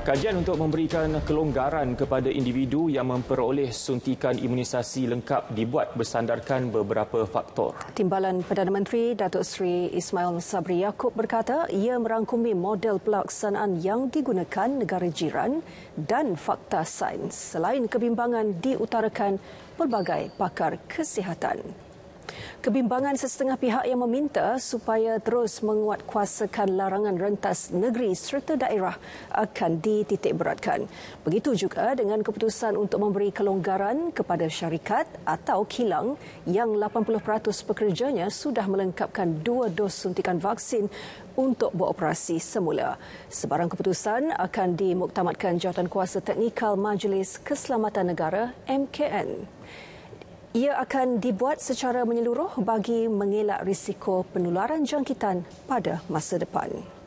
Kajian untuk memberikan kelonggaran kepada individu yang memperoleh suntikan imunisasi lengkap dibuat bersandarkan beberapa faktor. Timbalan Perdana Menteri Datuk Seri Ismail Sabri Yaakob berkata ia merangkumi model pelaksanaan yang digunakan negara jiran dan fakta sains. Selain kebimbangan diutarakan pelbagai pakar kesihatan kebimbangan sesetengah pihak yang meminta supaya terus menguatkuasakan larangan rentas negeri serta daerah akan dititik beratkan. Begitu juga dengan keputusan untuk memberi kelonggaran kepada syarikat atau kilang yang 80% pekerjanya sudah melengkapkan dua dos suntikan vaksin untuk beroperasi semula. Sebarang keputusan akan dimuktamadkan jawatan kuasa teknikal Majlis Keselamatan Negara MKN. Ia akan dibuat secara menyeluruh bagi mengelak risiko penularan jangkitan pada masa depan.